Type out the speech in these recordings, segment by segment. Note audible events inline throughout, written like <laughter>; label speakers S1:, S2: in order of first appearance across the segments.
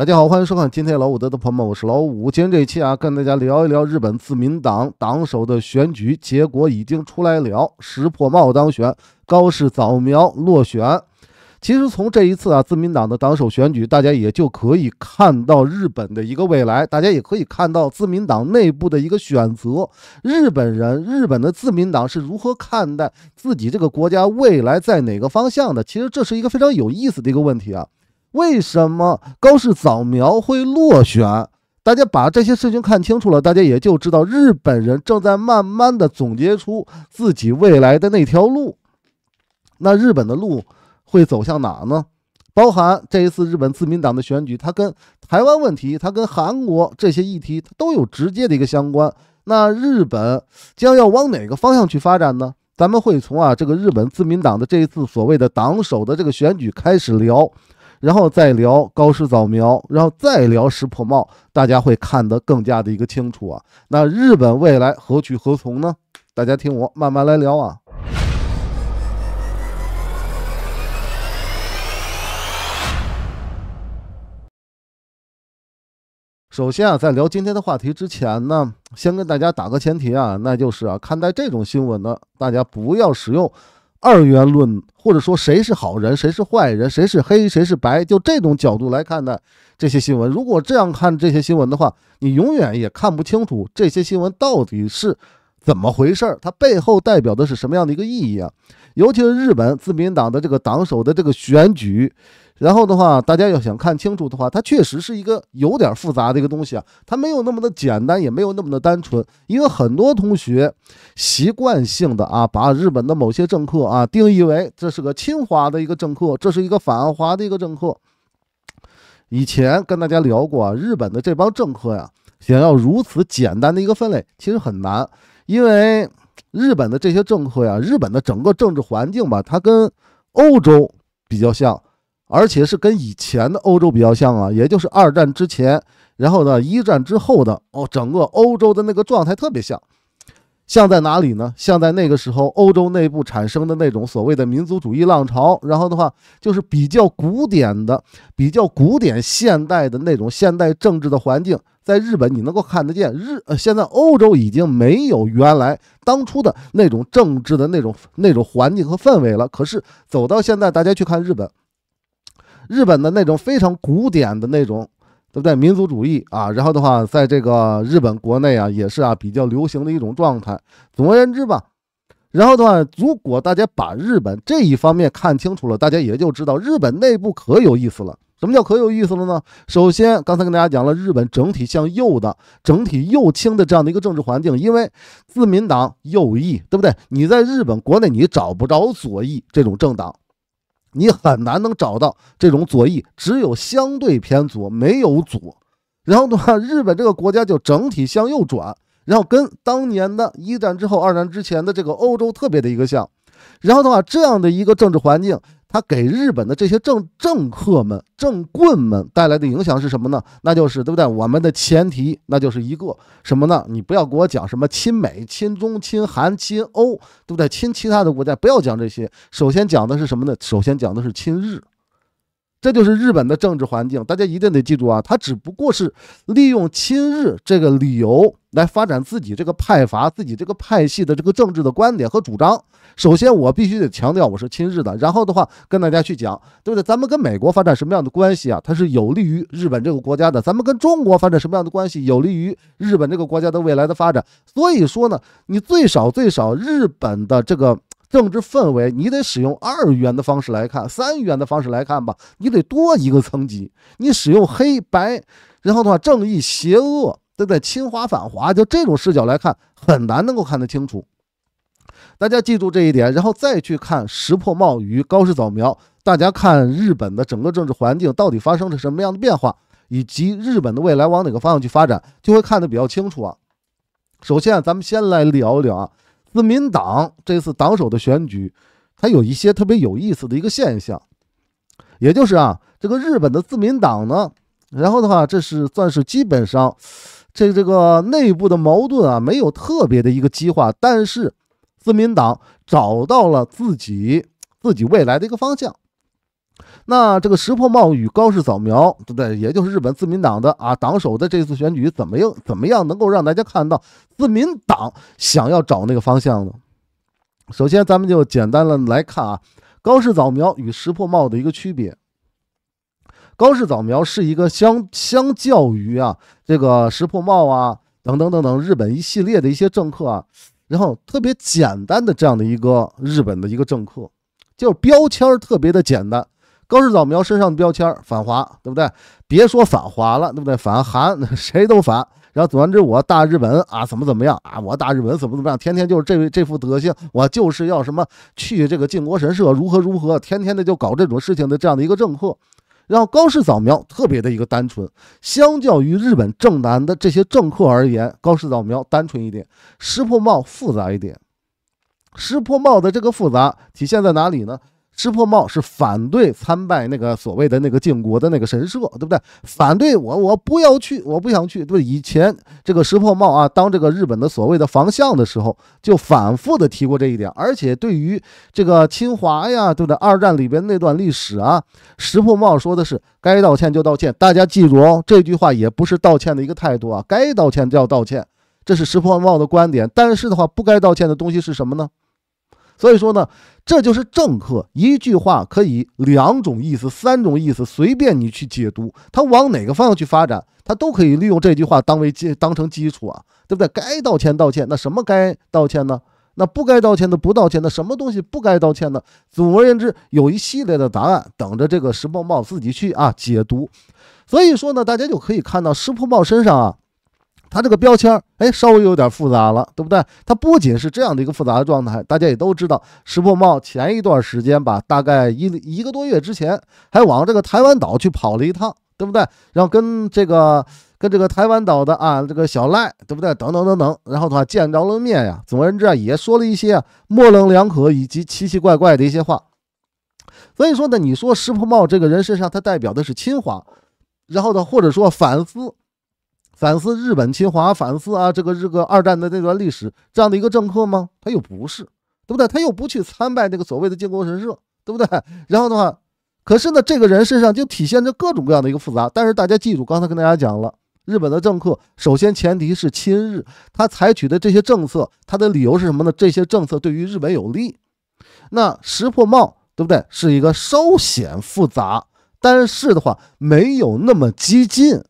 S1: 大家好，欢迎收看今天老五德的朋友们，我是老五。今天这一期啊，跟大家聊一聊日本自民党党首的选举结果已经出来了，石破茂当选，高市早苗落选。其实从这一次啊自民党的党首选举，大家也就可以看到日本的一个未来，大家也可以看到自民党内部的一个选择。日本人，日本的自民党是如何看待自己这个国家未来在哪个方向的？其实这是一个非常有意思的一个问题啊。为什么高市早苗会落选？大家把这些事情看清楚了，大家也就知道日本人正在慢慢的总结出自己未来的那条路。那日本的路会走向哪呢？包含这一次日本自民党的选举，它跟台湾问题，它跟韩国这些议题，它都有直接的一个相关。那日本将要往哪个方向去发展呢？咱们会从啊这个日本自民党的这一次所谓的党首的这个选举开始聊。然后再聊高湿早苗，然后再聊石破茂，大家会看得更加的一个清楚啊。那日本未来何去何从呢？大家听我慢慢来聊啊。首先啊，在聊今天的话题之前呢，先跟大家打个前提啊，那就是啊，看待这种新闻呢，大家不要使用。二元论，或者说谁是好人，谁是坏人，谁是黑，谁是白，就这种角度来看待这些新闻。如果这样看这些新闻的话，你永远也看不清楚这些新闻到底是怎么回事儿，它背后代表的是什么样的一个意义啊？尤其是日本自民党的这个党首的这个选举。然后的话，大家要想看清楚的话，它确实是一个有点复杂的一个东西啊，它没有那么的简单，也没有那么的单纯。因为很多同学习惯性的啊，把日本的某些政客啊定义为这是个侵华的一个政客，这是一个反华的一个政客。以前跟大家聊过啊，日本的这帮政客呀，想要如此简单的一个分类，其实很难，因为日本的这些政客呀，日本的整个政治环境吧，它跟欧洲比较像。而且是跟以前的欧洲比较像啊，也就是二战之前，然后呢一战之后的哦，整个欧洲的那个状态特别像，像在哪里呢？像在那个时候欧洲内部产生的那种所谓的民族主义浪潮，然后的话就是比较古典的、比较古典现代的那种现代政治的环境。在日本，你能够看得见日，呃，现在欧洲已经没有原来当初的那种政治的那种那种环境和氛围了。可是走到现在，大家去看日本。日本的那种非常古典的那种，对不对？民族主义啊，然后的话，在这个日本国内啊，也是啊比较流行的一种状态。总而言之吧，然后的话，如果大家把日本这一方面看清楚了，大家也就知道日本内部可有意思了。什么叫可有意思了呢？首先，刚才跟大家讲了日本整体向右的、整体右倾的这样的一个政治环境，因为自民党右翼，对不对？你在日本国内，你找不着左翼这种政党。你很难能找到这种左翼，只有相对偏左，没有左。然后的话，日本这个国家就整体向右转，然后跟当年的一战之后、二战之前的这个欧洲特别的一个像。然后的话，这样的一个政治环境。他给日本的这些政政客们、政棍们带来的影响是什么呢？那就是，对不对？我们的前提那就是一个什么呢？你不要给我讲什么亲美、亲中、亲韩、亲欧，对不对？亲其他的国家不要讲这些。首先讲的是什么呢？首先讲的是亲日。这就是日本的政治环境，大家一定得记住啊！他只不过是利用亲日这个理由来发展自己这个派阀、自己这个派系的这个政治的观点和主张。首先，我必须得强调我是亲日的。然后的话，跟大家去讲，对不对？咱们跟美国发展什么样的关系啊？它是有利于日本这个国家的。咱们跟中国发展什么样的关系，有利于日本这个国家的未来的发展。所以说呢，你最少最少，日本的这个。政治氛围，你得使用二元的方式来看，三元的方式来看吧，你得多一个层级，你使用黑白，然后的话，正义、邪恶，对不对？华、反华，就这种视角来看，很难能够看得清楚。大家记住这一点，然后再去看《石破茂与高市早苗》，大家看日本的整个政治环境到底发生了什么样的变化，以及日本的未来往哪个方向去发展，就会看得比较清楚啊。首先，咱们先来聊一聊。啊，自民党这次党首的选举，它有一些特别有意思的一个现象，也就是啊，这个日本的自民党呢，然后的话，这是算是基本上这这个内部的矛盾啊，没有特别的一个激化，但是自民党找到了自己自己未来的一个方向。那这个石破茂与高市早苗，对不对？也就是日本自民党的啊党首的这次选举，怎么样？怎么样能够让大家看到自民党想要找那个方向呢？首先，咱们就简单的来看啊，高市早苗与石破茂的一个区别。高市早苗是一个相相较于啊这个石破茂啊等等等等日本一系列的一些政客啊，然后特别简单的这样的一个日本的一个政客，就是标签特别的简单。高氏早苗身上的标签反华，对不对？别说反华了，对不对？反韩，谁都反。然后总之我大日本啊，怎么怎么样啊？我大日本怎么怎么样？天天就是这位这副德行，我就是要什么去这个靖国神社，如何如何？天天的就搞这种事情的这样的一个政客。然后高氏早苗特别的一个单纯，相较于日本政坛的这些政客而言，高氏早苗单纯一点，石破茂复杂一点。石破茂的这个复杂体现在哪里呢？石破茂是反对参拜那个所谓的那个靖国的那个神社，对不对？反对我，我不要去，我不想去，对不对？以前这个石破茂啊，当这个日本的所谓的防相的时候，就反复的提过这一点。而且对于这个侵华呀，对不对？二战里边那段历史啊，石破茂说的是该道歉就道歉，大家记住哦，这句话也不是道歉的一个态度啊，该道歉就要道歉，这是石破茂的观点。但是的话，不该道歉的东西是什么呢？所以说呢，这就是政客一句话可以两种意思、三种意思，随便你去解读，他往哪个方向去发展，他都可以利用这句话当为基，当成基础啊，对不对？该道歉道歉，那什么该道歉呢？那不该道歉的不道歉，那什么东西不该道歉呢？总而言之，有一系列的答案等着这个石破茂自己去啊解读。所以说呢，大家就可以看到石破茂身上啊。他这个标签儿，哎，稍微有点复杂了，对不对？他不仅是这样的一个复杂的状态，大家也都知道，石破茂前一段时间吧，大概一一个多月之前，还往这个台湾岛去跑了一趟，对不对？然后跟这个跟这个台湾岛的啊，这个小赖，对不对？等等等等，然后的话见着了面呀，总而言之啊，也说了一些模棱两可以及奇奇怪怪的一些话。所以说呢，你说石破茂这个人身上，他代表的是亲华，然后呢，或者说反思。反思日本侵华，反思啊这个这个二战的那段历史，这样的一个政客吗？他又不是，对不对？他又不去参拜那个所谓的靖国神社，对不对？然后的话，可是呢，这个人身上就体现着各种各样的一个复杂。但是大家记住，刚才跟大家讲了，日本的政客，首先前提是亲日，他采取的这些政策，他的理由是什么呢？这些政策对于日本有利。那石破茂，对不对？是一个稍显复杂，但是的话没有那么激进。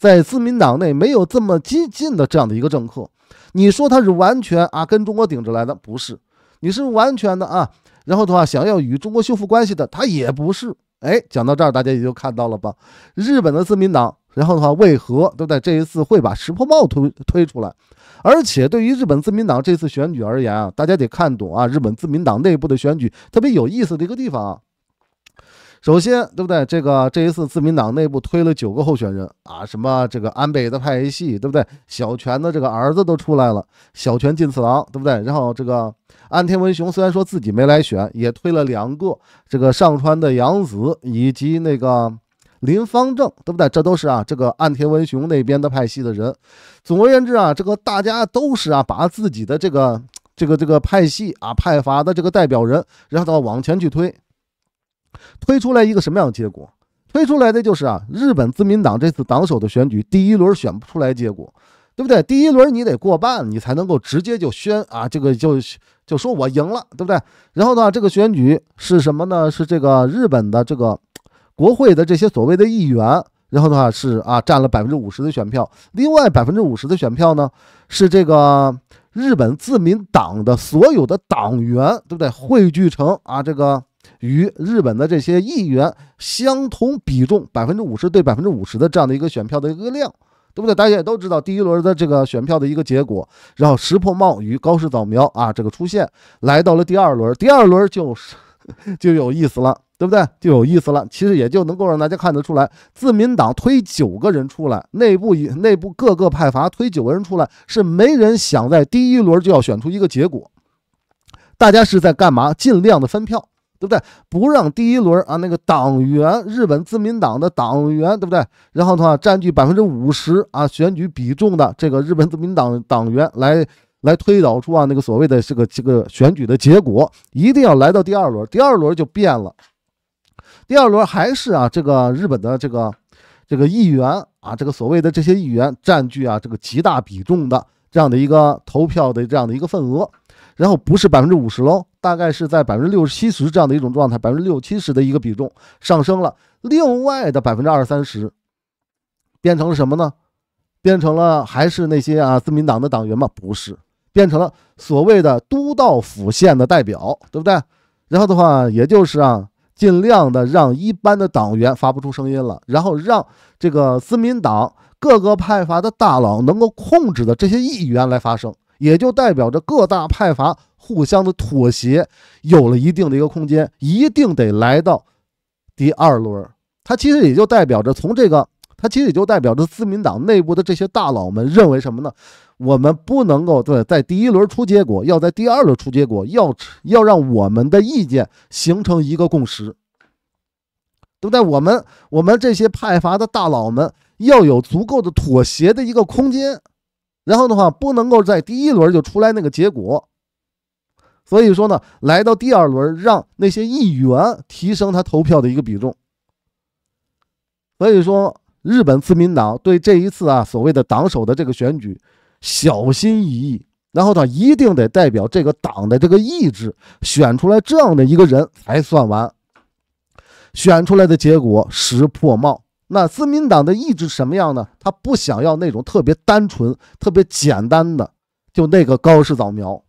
S1: 在自民党内没有这么激进的这样的一个政客，你说他是完全啊跟中国顶着来的？不是，你是完全的啊。然后的话，想要与中国修复关系的他也不是。哎，讲到这儿，大家也就看到了吧，日本的自民党，然后的话，为何都在这一次会把石破茂推推出来？而且对于日本自民党这次选举而言啊，大家得看懂啊，日本自民党内部的选举特别有意思的一个地方。啊，首先，对不对？这个这一次自民党内部推了九个候选人啊，什么这个安倍的派系，对不对？小泉的这个儿子都出来了，小泉进次郎，对不对？然后这个岸田文雄虽然说自己没来选，也推了两个，这个上川的洋子以及那个林方正，对不对？这都是啊，这个岸田文雄那边的派系的人。总而言之啊，这个大家都是啊，把自己的这个这个这个派系啊派阀的这个代表人，然后到往前去推。推出来一个什么样的结果？推出来的就是啊，日本自民党这次党首的选举，第一轮选不出来结果，对不对？第一轮你得过半，你才能够直接就宣啊，这个就就说我赢了，对不对？然后呢，这个选举是什么呢？是这个日本的这个 <tsk> 国会的这些所谓的议员，然后的话是啊，占了百分之五十的选票，另外百分之五十的选票呢，是这个日本自民党的所有的党员，对不对？汇聚成啊这个。与日本的这些议员相同比重，百分之五十对百分之五十的这样的一个选票的一个量，对不对？大家也都知道第一轮的这个选票的一个结果，然后石破茂与高市早苗啊这个出现，来到了第二轮。第二轮就 <laughs> 就有意思了，对不对？就有意思了。其实也就能够让大家看得出来，自民党推九个人出来，内部以内部各个派阀推九个人出来，是没人想在第一轮就要选出一个结果。大家是在干嘛？尽量的分票。对不对？不让第一轮啊，那个党员，日本自民党的党员，对不对？然后的话，占据百分之五十啊选举比重的这个日本自民党党员来来推导出啊那个所谓的这个这个选举的结果，一定要来到第二轮。第二轮就变了，第二轮还是啊这个日本的这个这个议员啊，这个所谓的这些议员占据啊这个极大比重的这样的一个投票的这样的一个份额。然后不是百分之五十喽，大概是在百分之六七十这样的一种状态，百分之六七十的一个比重上升了。另外的百分之二三十，变成了什么呢？变成了还是那些啊自民党的党员吗？不是，变成了所谓的都道府县的代表，对不对？然后的话，也就是啊，尽量的让一般的党员发不出声音了，然后让这个自民党各个派阀的大佬能够控制的这些议员来发声。也就代表着各大派阀互相的妥协有了一定的一个空间，一定得来到第二轮。它其实也就代表着从这个，它其实也就代表着自民党内部的这些大佬们认为什么呢？我们不能够在在第一轮出结果，要在第二轮出结果，要要让我们的意见形成一个共识，对不对？我们我们这些派阀的大佬们要有足够的妥协的一个空间。然后的话，不能够在第一轮就出来那个结果，所以说呢，来到第二轮，让那些议员提升他投票的一个比重。所以说，日本自民党对这一次啊所谓的党首的这个选举小心翼翼，然后他一定得代表这个党的这个意志，选出来这样的一个人才算完，选出来的结果石破茂。那自民党的意志什么样呢？他不想要那种特别单纯、特别简单的，就那个高氏早苗。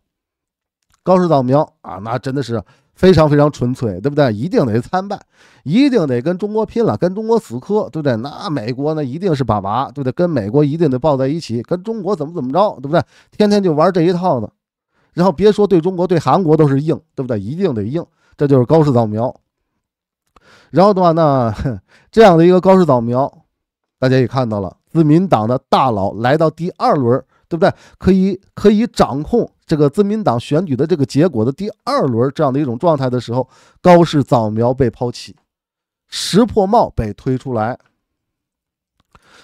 S1: 高氏早苗啊，那真的是非常非常纯粹，对不对？一定得参拜，一定得跟中国拼了，跟中国死磕，对不对？那美国呢，一定是把娃，对不对？跟美国一定得抱在一起，跟中国怎么怎么着，对不对？天天就玩这一套呢。然后别说对中国、对韩国都是硬，对不对？一定得硬，这就是高氏早苗。然后的话，呢，这样的一个高市早苗，大家也看到了，自民党的大佬来到第二轮，对不对？可以可以掌控这个自民党选举的这个结果的第二轮这样的一种状态的时候，高市早苗被抛弃，石破茂被推出来，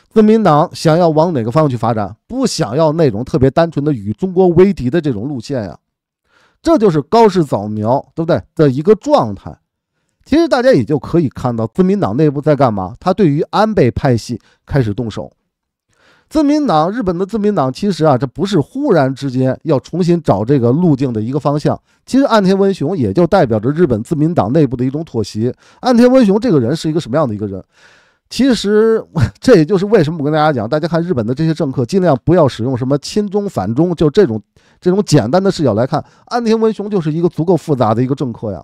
S1: 自民党想要往哪个方向去发展？不想要那种特别单纯的与中国为敌的这种路线呀，这就是高市早苗，对不对的一个状态。其实大家也就可以看到，自民党内部在干嘛？他对于安倍派系开始动手。自民党，日本的自民党，其实啊，这不是忽然之间要重新找这个路径的一个方向。其实岸田文雄也就代表着日本自民党内部的一种妥协。岸田文雄这个人是一个什么样的一个人？其实 <laughs> 这也就是为什么我跟大家讲，大家看日本的这些政客，尽量不要使用什么亲中反中，就这种这种简单的视角来看，岸田文雄就是一个足够复杂的一个政客呀。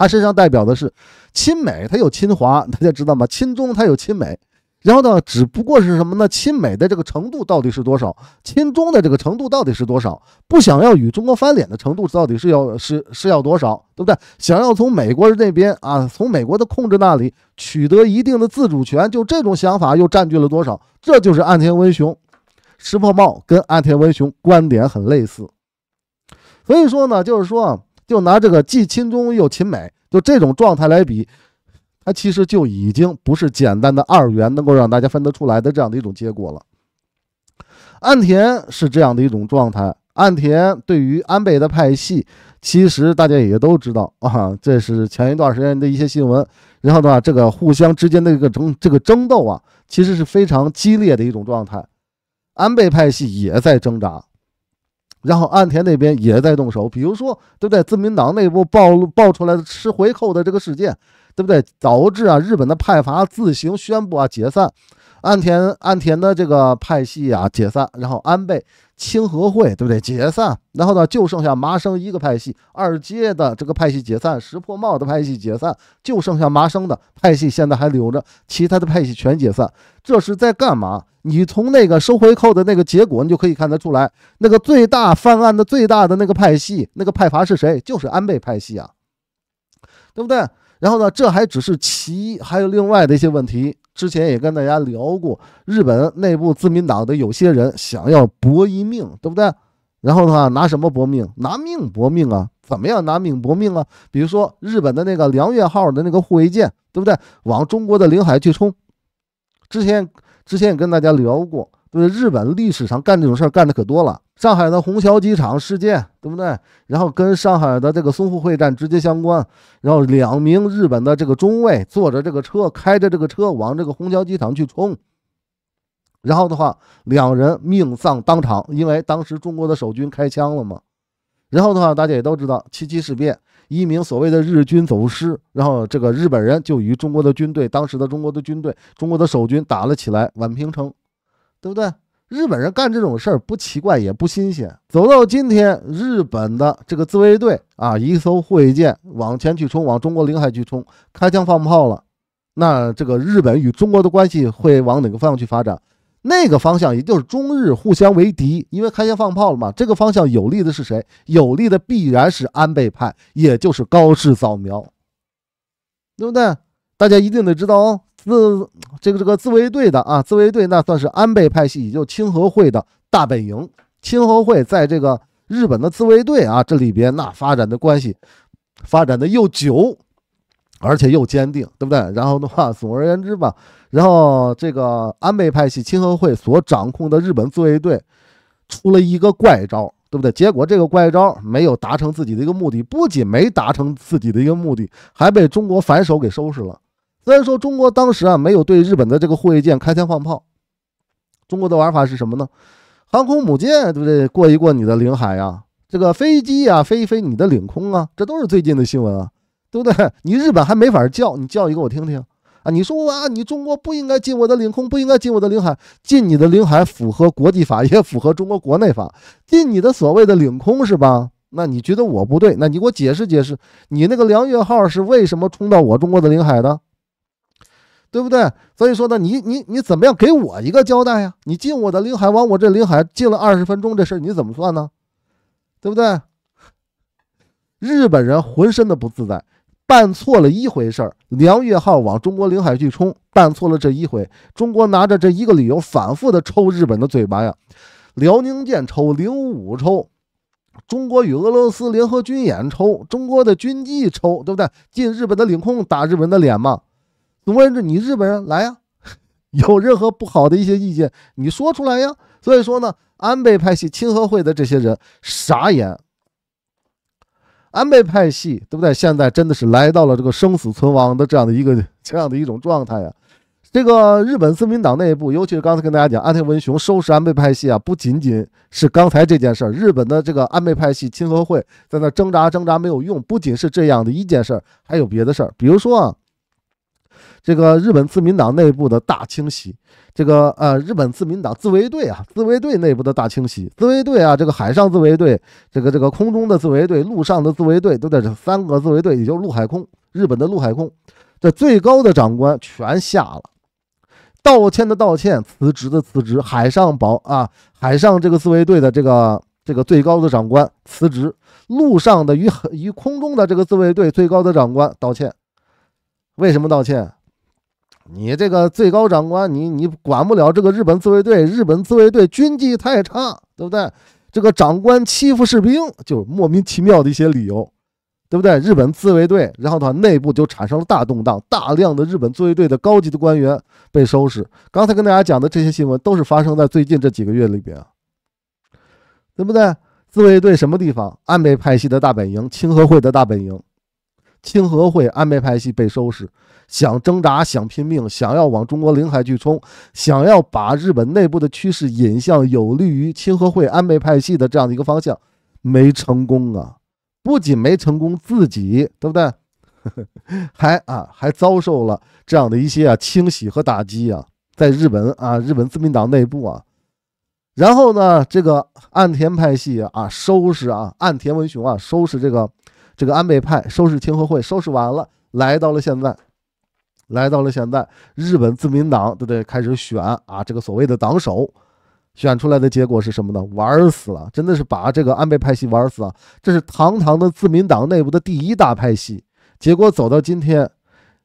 S1: 他身上代表的是亲美，他有亲华，大家知道吗？亲中，他有亲美，然后呢，只不过是什么呢？亲美的这个程度到底是多少？亲中的这个程度到底是多少？不想要与中国翻脸的程度到底是要是是要多少，对不对？想要从美国那边啊，从美国的控制那里取得一定的自主权，就这种想法又占据了多少？这就是岸田文雄，石破茂跟岸田文雄观点很类似，所以说呢，就是说。就拿这个既亲中又亲美，就这种状态来比，它其实就已经不是简单的二元能够让大家分得出来的这样的一种结果了。岸田是这样的一种状态，岸田对于安倍的派系，其实大家也都知道啊，这是前一段时间的一些新闻，然后的话，这个互相之间的一个争这个争斗啊，其实是非常激烈的一种状态，安倍派系也在挣扎。然后岸田那边也在动手，比如说，对不对？自民党内部暴露爆出来的吃回扣的这个事件，对不对？导致啊，日本的派阀自行宣布啊解散。岸田岸田的这个派系啊，解散，然后安倍清和会对不对？解散，然后呢，就剩下麻生一个派系。二阶的这个派系解散，石破茂的派系解散，就剩下麻生的派系，现在还留着，其他的派系全解散。这是在干嘛？你从那个收回扣的那个结果，你就可以看得出来，那个最大犯案的最大的那个派系，那个派阀是谁？就是安倍派系啊，对不对？然后呢，这还只是其一，还有另外的一些问题。之前也跟大家聊过，日本内部自民党的有些人想要搏一命，对不对？然后的话，拿什么搏命？拿命搏命啊！怎么样拿命搏命啊？比如说日本的那个“良月号”的那个护卫舰，对不对？往中国的领海去冲。之前之前也跟大家聊过，对对？日本历史上干这种事儿干的可多了。上海的虹桥机场事件，对不对？然后跟上海的这个淞沪会战直接相关。然后两名日本的这个中尉坐着这个车，开着这个车往这个虹桥机场去冲。然后的话，两人命丧当场，因为当时中国的守军开枪了嘛。然后的话，大家也都知道七七事变，一名所谓的日军走失，然后这个日本人就与中国的军队，当时的中国的军队，中国的守军打了起来，宛平城，对不对？日本人干这种事儿不奇怪，也不新鲜。走到今天，日本的这个自卫队啊，一艘护卫舰往前去冲，往中国领海去冲，开枪放炮了。那这个日本与中国的关系会往哪个方向去发展？那个方向也就是中日互相为敌，因为开枪放炮了嘛。这个方向有利的是谁？有利的必然是安倍派，也就是高市早苗，对不对？大家一定得知道哦。自这个这个自卫队的啊，自卫队那算是安倍派系，也就清和会的大本营。清和会在这个日本的自卫队啊，这里边那发展的关系，发展的又久，而且又坚定，对不对？然后的话，总而言之吧，然后这个安倍派系清和会所掌控的日本自卫队，出了一个怪招，对不对？结果这个怪招没有达成自己的一个目的，不仅没达成自己的一个目的，还被中国反手给收拾了。虽然说中国当时啊没有对日本的这个护卫舰开枪放炮，中国的玩法是什么呢？航空母舰对不对？过一过你的领海呀，这个飞机呀飞一飞你的领空啊，这都是最近的新闻啊，对不对？你日本还没法叫你叫一个我听听啊，你说啊你中国不应该进我的领空，不应该进我的领海，进你的领海符合国际法，也符合中国国内法，进你的所谓的领空是吧？那你觉得我不对？那你给我解释解释，你那个良月号是为什么冲到我中国的领海的？对不对？所以说呢，你你你怎么样给我一个交代呀？你进我的领海，往我这领海进了二十分钟，这事儿你怎么算呢？对不对？日本人浑身的不自在，办错了一回事儿。娘月号往中国领海去冲，办错了这一回，中国拿着这一个理由反复的抽日本的嘴巴呀。辽宁舰抽，零五五抽，中国与俄罗斯联合军演抽，中国的军机抽，对不对？进日本的领空打日本的脸嘛。我问着？你日本人来呀？<laughs> 有任何不好的一些意见，你说出来呀？所以说呢，安倍派系亲和会的这些人傻眼。安倍派系对不对？现在真的是来到了这个生死存亡的这样的一个这样的一种状态呀。这个日本自民党内部，尤其是刚才跟大家讲，安田文雄收拾安倍派系啊，不仅仅是刚才这件事儿。日本的这个安倍派系亲和会在那挣扎挣扎没有用，不仅是这样的一件事，还有别的事儿，比如说啊。这个日本自民党内部的大清洗，这个呃，日本自民党自卫队啊，自卫队内部的大清洗，自卫队啊，这个海上自卫队，这个这个空中的自卫队，陆上的自卫队，都在这三个自卫队，也就是陆海空，日本的陆海空，这最高的长官全下了，道歉的道歉，辞职的辞职，海上保啊，海上这个自卫队的这个这个最高的长官辞职，陆上的与与空中的这个自卫队最高的长官道歉，为什么道歉？你这个最高长官，你你管不了这个日本自卫队，日本自卫队军纪太差，对不对？这个长官欺负士兵，就莫名其妙的一些理由，对不对？日本自卫队，然后他内部就产生了大动荡，大量的日本自卫队的高级的官员被收拾。刚才跟大家讲的这些新闻，都是发生在最近这几个月里边对不对？自卫队什么地方？安倍派系的大本营，清和会的大本营。清和会安倍派系被收拾，想挣扎，想拼命，想要往中国领海去冲，想要把日本内部的趋势引向有利于清和会安倍派系的这样的一个方向，没成功啊！不仅没成功，自己对不对？<laughs> 还啊还遭受了这样的一些啊清洗和打击啊！在日本啊，日本自民党内部啊，然后呢，这个岸田派系啊收拾啊，岸田文雄啊收拾这个。这个安倍派收拾清河会，收拾完了，来到了现在，来到了现在，日本自民党对不对？开始选啊，这个所谓的党首，选出来的结果是什么呢？玩死了，真的是把这个安倍派系玩死了。这是堂堂的自民党内部的第一大派系，结果走到今天，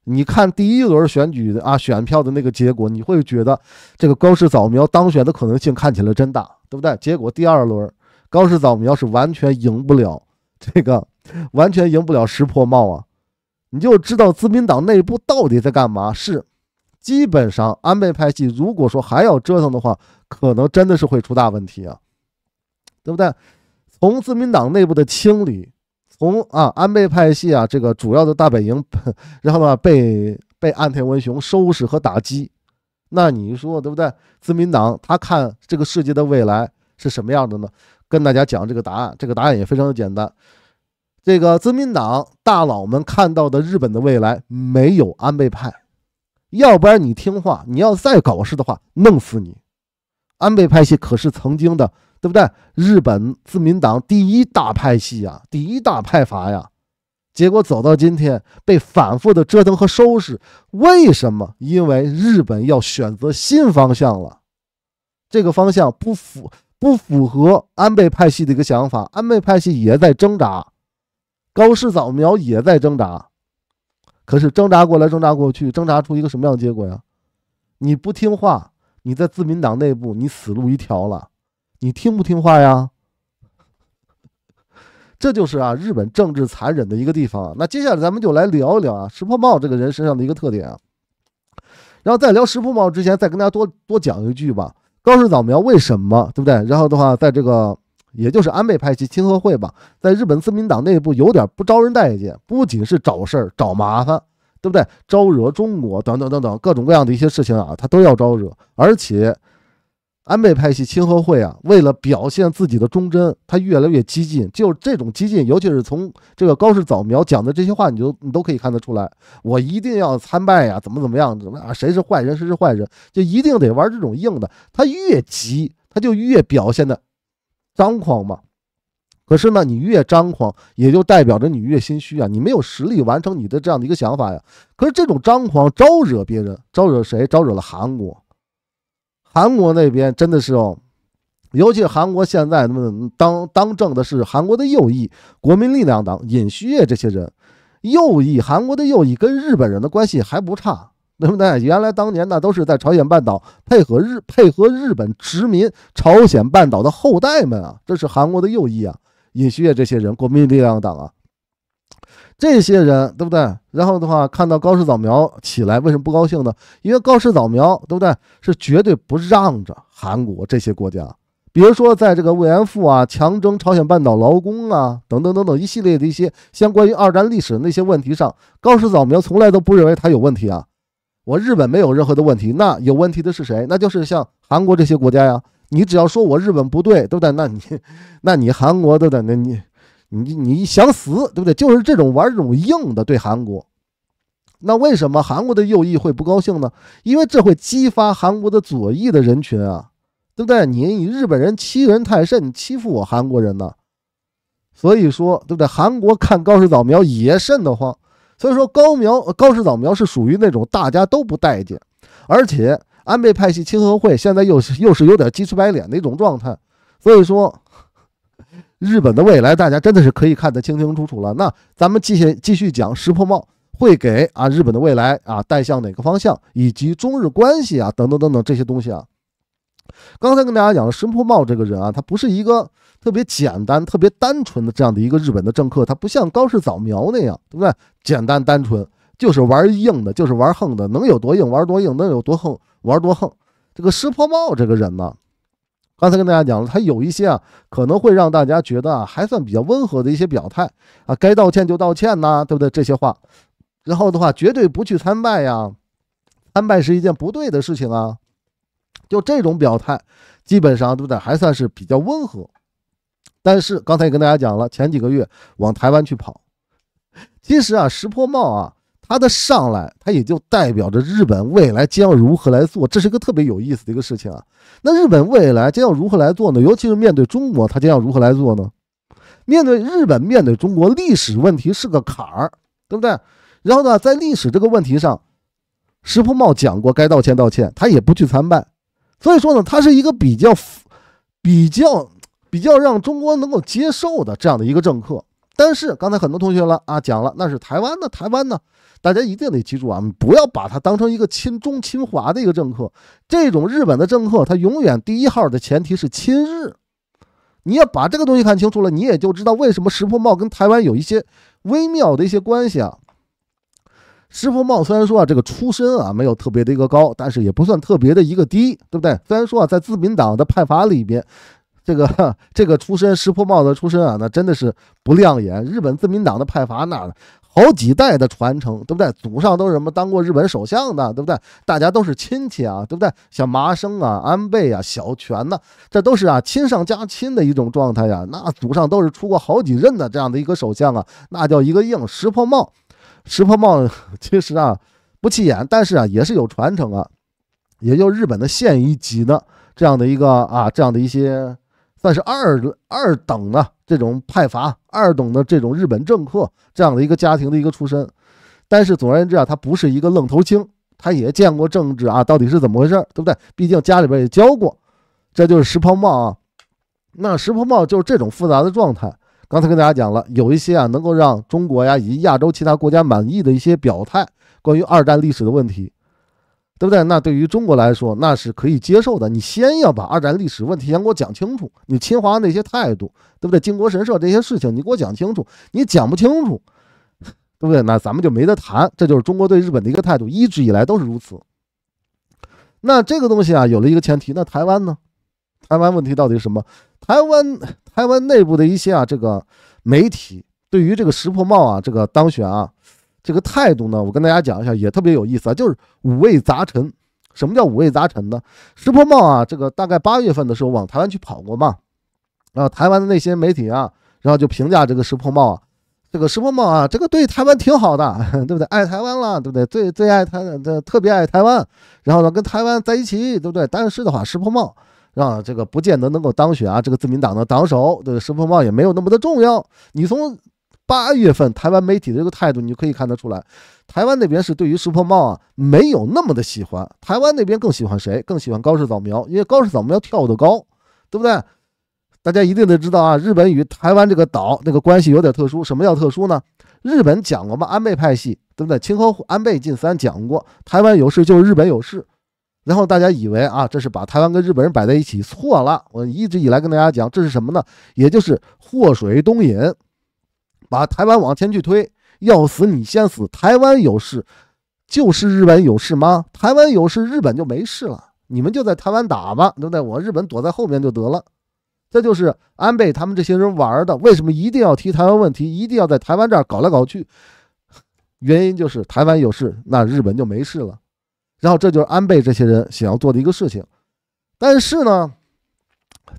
S1: 你看第一轮选举的啊，选票的那个结果，你会觉得这个高市早苗当选的可能性看起来真大，对不对？结果第二轮，高市早苗是完全赢不了这个。完全赢不了石破茂啊！你就知道自民党内部到底在干嘛？是，基本上安倍派系如果说还要折腾的话，可能真的是会出大问题啊，对不对？从自民党内部的清理，从啊安倍派系啊这个主要的大本营，<laughs> 然后呢被被岸田文雄收拾和打击，那你说对不对？自民党他看这个世界的未来是什么样的呢？跟大家讲这个答案，这个答案也非常的简单。这个自民党大佬们看到的日本的未来没有安倍派，要不然你听话，你要再搞事的话，弄死你！安倍派系可是曾经的，对不对？日本自民党第一大派系啊，第一大派阀呀，结果走到今天被反复的折腾和收拾，为什么？因为日本要选择新方向了，这个方向不符不符合安倍派系的一个想法，安倍派系也在挣扎。高氏早苗也在挣扎，可是挣扎过来，挣扎过去，挣扎出一个什么样的结果呀？你不听话，你在自民党内部你死路一条了。你听不听话呀？<laughs> 这就是啊，日本政治残忍的一个地方。那接下来咱们就来聊一聊啊，石破茂这个人身上的一个特点啊。然后在聊石破茂之前，再跟大家多多讲一句吧。高氏早苗为什么，对不对？然后的话，在这个。也就是安倍派系亲和会吧，在日本自民党内部有点不招人待见，不仅是找事儿找麻烦，对不对？招惹中国等等等等各种各样的一些事情啊，他都要招惹。而且，安倍派系亲和会啊，为了表现自己的忠贞，他越来越激进。就这种激进，尤其是从这个高市早苗讲的这些话，你就你都可以看得出来，我一定要参拜呀，怎么怎么样？怎么啊，谁是坏人，谁是坏人，就一定得玩这种硬的。他越急，他就越表现的。张狂嘛，可是呢，你越张狂，也就代表着你越心虚啊！你没有实力完成你的这样的一个想法呀。可是这种张狂招惹别人，招惹谁？招惹了韩国，韩国那边真的是哦，尤其是韩国现在那么当当政的是韩国的右翼国民力量党尹锡悦这些人，右翼韩国的右翼跟日本人的关系还不差。对不对？原来当年那都是在朝鲜半岛配合日配合日本殖民朝鲜半岛的后代们啊，这是韩国的右翼啊，尹锡悦这些人，国民力量党啊，这些人对不对？然后的话，看到高世早苗起来为什么不高兴呢？因为高世早苗对不对是绝对不让着韩国这些国家，比如说在这个慰安妇啊、强征朝鲜半岛劳工啊等等等等一系列的一些相关于二战历史那些问题上，高世早苗从来都不认为他有问题啊。我日本没有任何的问题，那有问题的是谁？那就是像韩国这些国家呀。你只要说我日本不对，对不对？那你，<laughs> 那你韩国的，那你，你你想死，对不对？就是这种玩这种硬的对韩国。那为什么韩国的右翼会不高兴呢？因为这会激发韩国的左翼的人群啊，对不对？你以日本人欺人太甚，欺负我韩国人呢。所以说，对不对？韩国看高市早苗也慎得慌。所以说高苗高市早苗是属于那种大家都不待见，而且安倍派系亲和会现在又是又是有点鸡赤白脸的一种状态。所以说，<laughs> 日本的未来大家真的是可以看得清清楚楚了。那咱们继续继续讲石破茂会给啊日本的未来啊带向哪个方向，以及中日关系啊等等等等这些东西啊。刚才跟大家讲了石破茂这个人啊，他不是一个。特别简单、特别单纯的这样的一个日本的政客，他不像高市早苗那样，对不对？简单单纯，就是玩硬的，就是玩横的，能有多硬玩多硬，能有多横玩多横。这个石破茂这个人呢，刚才跟大家讲了，他有一些啊可能会让大家觉得啊还算比较温和的一些表态啊，该道歉就道歉呐，对不对？这些话，然后的话绝对不去参拜呀，参拜是一件不对的事情啊。就这种表态，基本上对不对？还算是比较温和。但是刚才也跟大家讲了，前几个月往台湾去跑，其实啊，石破茂啊，他的上来，他也就代表着日本未来将如何来做，这是一个特别有意思的一个事情啊。那日本未来将要如何来做呢？尤其是面对中国，他将要如何来做呢？面对日本，面对中国，历史问题是个坎儿，对不对？然后呢，在历史这个问题上，石破茂讲过该道歉道歉，他也不去参拜，所以说呢，他是一个比较比较。比较让中国能够接受的这样的一个政客，但是刚才很多同学了啊讲了，那是台湾的台湾呢，大家一定得记住啊，不要把它当成一个亲中亲华的一个政客。这种日本的政客，他永远第一号的前提是亲日。你要把这个东西看清楚了，你也就知道为什么石破茂跟台湾有一些微妙的一些关系啊。石破茂虽然说啊这个出身啊没有特别的一个高，但是也不算特别的一个低，对不对？虽然说啊在自民党的派阀里边。这个这个出身石破茂的出身啊，那真的是不亮眼。日本自民党的派阀，那好几代的传承，对不对？祖上都是什么当过日本首相的，对不对？大家都是亲戚啊，对不对？像麻生啊、安倍啊、小泉呐，这都是啊亲上加亲的一种状态呀。那祖上都是出过好几任的这样的一个首相啊，那叫一个硬石破茂。石破茂 <laughs> 其实啊不起眼，但是啊也是有传承啊，也就日本的县一级的这样的一个啊这样的一些。算是二二等的这种派阀，二等的这种日本政客这样的一个家庭的一个出身，但是总而言之啊，他不是一个愣头青，他也见过政治啊，到底是怎么回事，对不对？毕竟家里边也教过，这就是石破茂啊。那石破茂就是这种复杂的状态。刚才跟大家讲了，有一些啊能够让中国呀以及亚洲其他国家满意的一些表态，关于二战历史的问题。对不对？那对于中国来说，那是可以接受的。你先要把二战历史问题先给我讲清楚，你侵华那些态度，对不对？靖国神社这些事情，你给我讲清楚。你讲不清楚，对不对？那咱们就没得谈。这就是中国对日本的一个态度，一直以来都是如此。那这个东西啊，有了一个前提。那台湾呢？台湾问题到底是什么？台湾台湾内部的一些啊，这个媒体对于这个石破茂啊这个当选啊。这个态度呢，我跟大家讲一下，也特别有意思啊，就是五味杂陈。什么叫五味杂陈呢？石破茂啊，这个大概八月份的时候往台湾去跑过嘛，啊，台湾的那些媒体啊，然后就评价这个石破茂啊，这个石破茂啊，这个对台湾挺好的，<laughs> 对不对？爱台湾了，对不对？最最爱台的，特别爱台湾。然后呢，跟台湾在一起，对不对？但是的话，石破茂啊，这个不见得能够当选啊，这个自民党的党首，对石破茂也没有那么的重要。你从。八月份台湾媒体的这个态度，你就可以看得出来，台湾那边是对于石破茂啊没有那么的喜欢，台湾那边更喜欢谁？更喜欢高市早苗，因为高市早苗跳得高，对不对？大家一定得知道啊，日本与台湾这个岛那个关系有点特殊。什么叫特殊呢？日本讲过嘛，安倍派系，对不对？清河安倍晋三讲过，台湾有事就是日本有事。然后大家以为啊，这是把台湾跟日本人摆在一起，错了。我一直以来跟大家讲，这是什么呢？也就是祸水东引。把台湾往前去推，要死你先死。台湾有事，就是日本有事吗？台湾有事，日本就没事了。你们就在台湾打吧，对不对？我日本躲在后面就得了。这就是安倍他们这些人玩的。为什么一定要提台湾问题？一定要在台湾这儿搞来搞去？原因就是台湾有事，那日本就没事了。然后这就是安倍这些人想要做的一个事情。但是呢，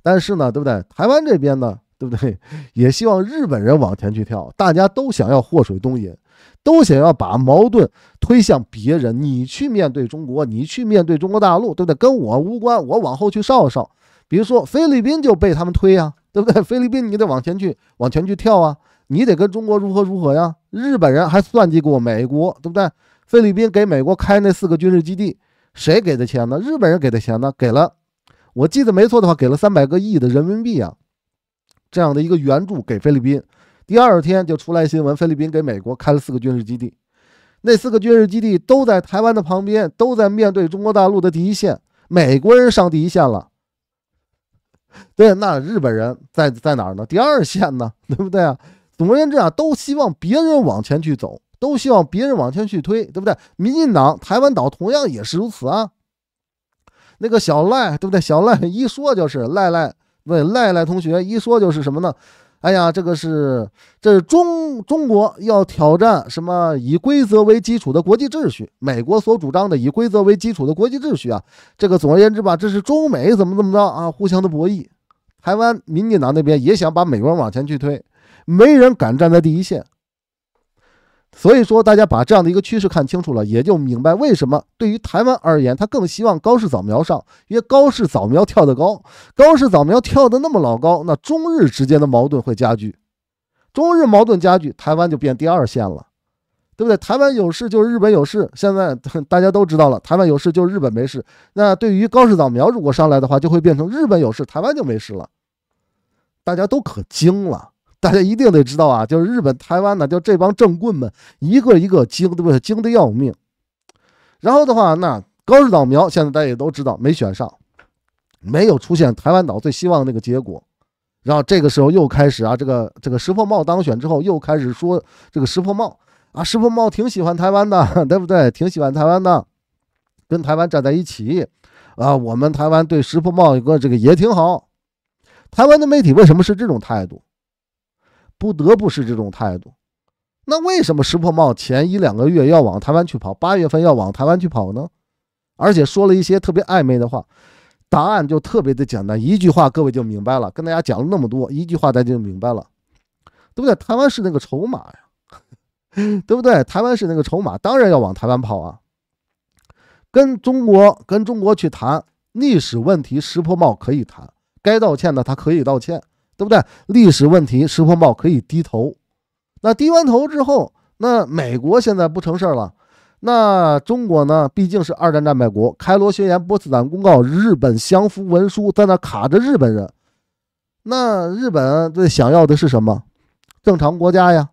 S1: 但是呢，对不对？台湾这边呢？对不对？也希望日本人往前去跳，大家都想要祸水东引，都想要把矛盾推向别人。你去面对中国，你去面对中国大陆，对不对？跟我无关，我往后去稍稍。比如说菲律宾就被他们推呀，对不对？菲律宾你得往前去，往前去跳啊！你得跟中国如何如何呀？日本人还算计过美国，对不对？菲律宾给美国开那四个军事基地，谁给的钱呢？日本人给的钱呢？给了，我记得没错的话，给了三百个亿的人民币啊！这样的一个援助给菲律宾，第二天就出来新闻，菲律宾给美国开了四个军事基地，那四个军事基地都在台湾的旁边，都在面对中国大陆的第一线，美国人上第一线了。对，那日本人在在哪儿呢？第二线呢？对不对啊？总而言之啊，都希望别人往前去走，都希望别人往前去推，对不对？民进党台湾岛同样也是如此啊。那个小赖，对不对？小赖一说就是赖赖。喂，赖赖同学一说就是什么呢？哎呀，这个是这是中中国要挑战什么以规则为基础的国际秩序？美国所主张的以规则为基础的国际秩序啊！这个总而言之吧，这是中美怎么怎么着啊？互相的博弈。台湾民进党那边也想把美国人往前去推，没人敢站在第一线。所以说，大家把这样的一个趋势看清楚了，也就明白为什么对于台湾而言，他更希望高市早苗上，因为高市早苗跳得高，高市早苗跳得那么老高，那中日之间的矛盾会加剧，中日矛盾加剧，台湾就变第二线了，对不对？台湾有事就是日本有事，现在大家都知道了，台湾有事就日本没事。那对于高市早苗如果上来的话，就会变成日本有事，台湾就没事了，大家都可精了。大家一定得知道啊，就是日本台湾呢，就这帮政棍们，一个一个精，对不对？精的要命。然后的话，那高市早苗现在大家也都知道没选上，没有出现台湾岛最希望的那个结果。然后这个时候又开始啊，这个这个石破茂当选之后又开始说这个石破茂啊，石破茂挺喜欢台湾的，<laughs> 对不对？挺喜欢台湾的，跟台湾站在一起啊。我们台湾对石破茂一个这个也挺好。台湾的媒体为什么是这种态度？不得不是这种态度。那为什么石破茂前一两个月要往台湾去跑，八月份要往台湾去跑呢？而且说了一些特别暧昧的话。答案就特别的简单，一句话各位就明白了。跟大家讲了那么多，一句话大家就明白了，对不对？台湾是那个筹码呀，<laughs> 对不对？台湾是那个筹码，当然要往台湾跑啊。跟中国跟中国去谈历史问题，石破茂可以谈，该道歉的他可以道歉。对不对？历史问题，石破茂可以低头。那低完头之后，那美国现在不成事儿了。那中国呢？毕竟是二战战败国，开罗宣言、波茨坦公告、日本降服文书在那卡着日本人。那日本最想要的是什么？正常国家呀，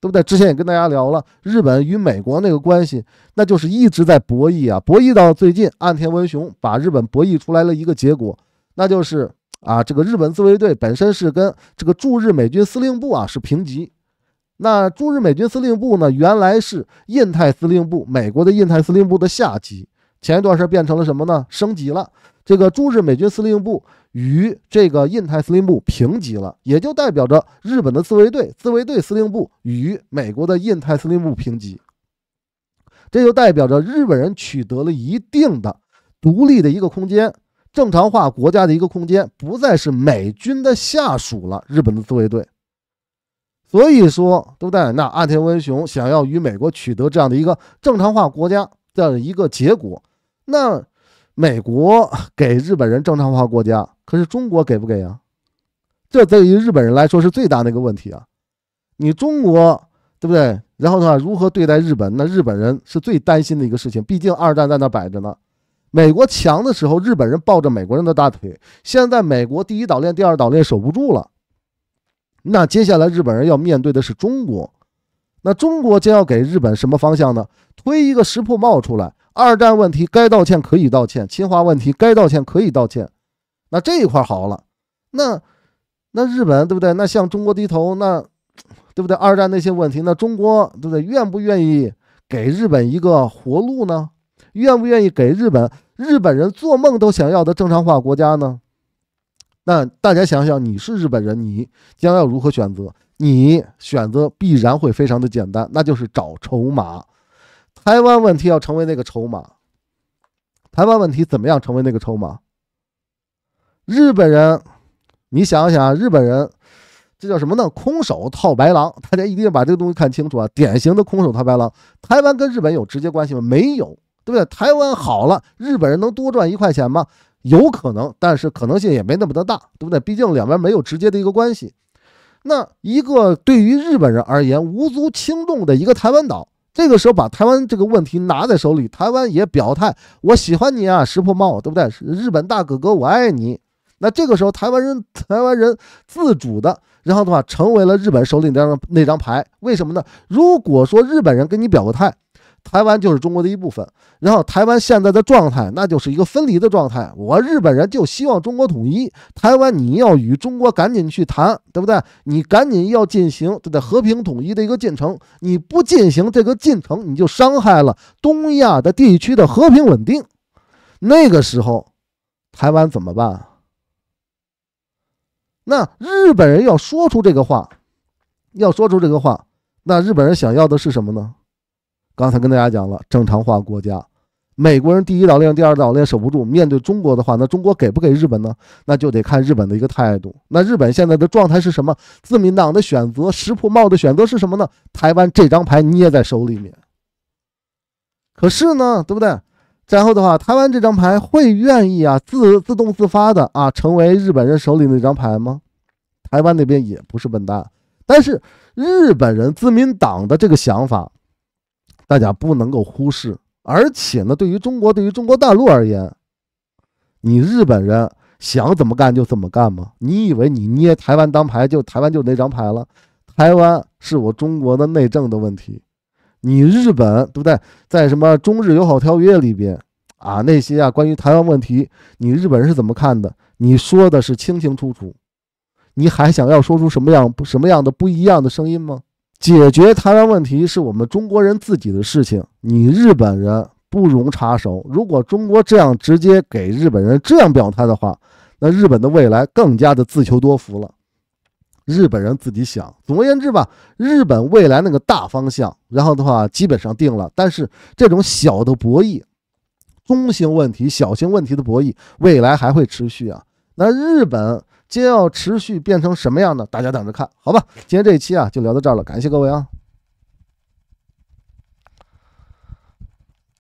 S1: 对不对？之前也跟大家聊了，日本与美国那个关系，那就是一直在博弈啊，博弈到最近，岸田文雄把日本博弈出来了一个结果，那就是。啊，这个日本自卫队本身是跟这个驻日美军司令部啊是平级。那驻日美军司令部呢，原来是印太司令部，美国的印太司令部的下级。前一段时间变成了什么呢？升级了。这个驻日美军司令部与这个印太司令部平级了，也就代表着日本的自卫队，自卫队司令部与美国的印太司令部平级。这就代表着日本人取得了一定的独立的一个空间。正常化国家的一个空间不再是美军的下属了，日本的自卫队。所以说，对不对？那岸田文雄想要与美国取得这样的一个正常化国家的一个结果，那美国给日本人正常化国家，可是中国给不给啊？这对于日本人来说是最大的一个问题啊！你中国对不对？然后的话，如何对待日本？那日本人是最担心的一个事情，毕竟二战在那摆着呢。美国强的时候，日本人抱着美国人的大腿；现在美国第一岛链、第二岛链守不住了，那接下来日本人要面对的是中国。那中国将要给日本什么方向呢？推一个石破茂出来，二战问题该道歉可以道歉，侵华问题该道歉可以道歉。那这一块好了，那那日本对不对？那向中国低头，那对不对？二战那些问题，那中国对不对？愿不愿意给日本一个活路呢？愿不愿意给日本？日本人做梦都想要的正常化国家呢？那大家想想，你是日本人，你将要如何选择？你选择必然会非常的简单，那就是找筹码。台湾问题要成为那个筹码。台湾问题怎么样成为那个筹码？日本人，你想想，日本人，这叫什么呢？空手套白狼。大家一定要把这个东西看清楚啊！典型的空手套白狼。台湾跟日本有直接关系吗？没有。对不对？台湾好了，日本人能多赚一块钱吗？有可能，但是可能性也没那么的大，对不对？毕竟两边没有直接的一个关系。那一个对于日本人而言无足轻重的一个台湾岛，这个时候把台湾这个问题拿在手里，台湾也表态，我喜欢你啊，石破茂，对不对？日本大哥哥，我爱你。那这个时候台湾人，<laughs> 台湾人自主的，然后的话成为了日本手里那张那张牌。为什么呢？如果说日本人跟你表个态。台湾就是中国的一部分，然后台湾现在的状态，那就是一个分离的状态。我日本人就希望中国统一，台湾你要与中国赶紧去谈，对不对？你赶紧要进行这个和平统一的一个进程，你不进行这个进程，你就伤害了东亚的地区的和平稳定。那个时候，台湾怎么办？那日本人要说出这个话，要说出这个话，那日本人想要的是什么呢？刚才跟大家讲了，正常化国家，美国人第一岛链、第二岛链守不住，面对中国的话，那中国给不给日本呢？那就得看日本的一个态度。那日本现在的状态是什么？自民党的选择，石破茂的选择是什么呢？台湾这张牌捏在手里面，可是呢，对不对？然后的话，台湾这张牌会愿意啊自自动自发的啊成为日本人手里那张牌吗？台湾那边也不是笨蛋，但是日本人自民党的这个想法。大家不能够忽视，而且呢，对于中国，对于中国大陆而言，你日本人想怎么干就怎么干吗？你以为你捏台湾当牌就台湾就那张牌了？台湾是我中国的内政的问题，你日本对不对？在什么中日友好条约里边啊？那些啊关于台湾问题，你日本人是怎么看的？你说的是清清楚楚，你还想要说出什么样什么样的不一样的声音吗？解决台湾问题是我们中国人自己的事情，你日本人不容插手。如果中国这样直接给日本人这样表态的话，那日本的未来更加的自求多福了。日本人自己想。总而言之吧，日本未来那个大方向，然后的话基本上定了。但是这种小的博弈、中性问题、小型问题的博弈，未来还会持续啊。那日本。煎熬持续变成什么样呢？大家等着看好吧。今天这一期啊，就聊到这儿了，感谢各位啊。